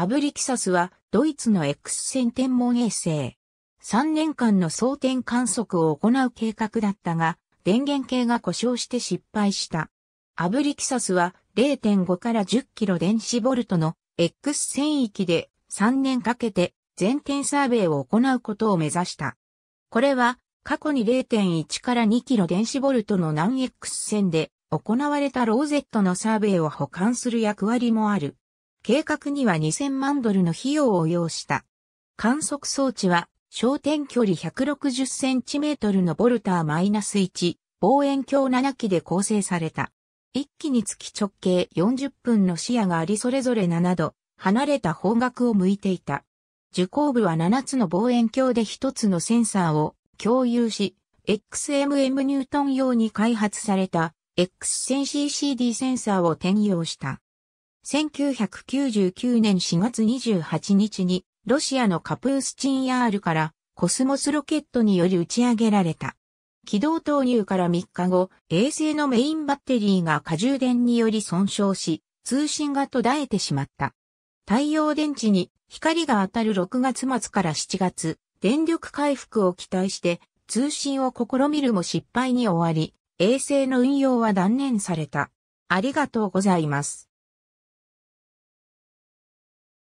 アブリキサスはドイツの X 線天文衛星。3年間の装填観測を行う計画だったが、電源系が故障して失敗した。アブリキサスは0.5から10キロ電子ボルトの X 線域で3年かけて全点サーベイを行うことを目指した。これは過去に0.1から2キロ電子ボルトの南 X 線で行われたローゼットのサーベイを保管する役割もある。計画には2000万ドルの費用を要した。観測装置は、焦点距離160センチメートルのボルターマイナス1、望遠鏡7機で構成された。1機につき直径40分の視野がありそれぞれ7度、離れた方角を向いていた。受光部は7つの望遠鏡で1つのセンサーを共有し、XMM ニュートン用に開発された X 線 CCD センサーを転用した。1999年4月28日に、ロシアのカプースチンヤールからコスモスロケットにより打ち上げられた。軌道投入から3日後、衛星のメインバッテリーが過充電により損傷し、通信が途絶えてしまった。太陽電池に光が当たる6月末から7月、電力回復を期待して通信を試みるも失敗に終わり、衛星の運用は断念された。ありがとうございます。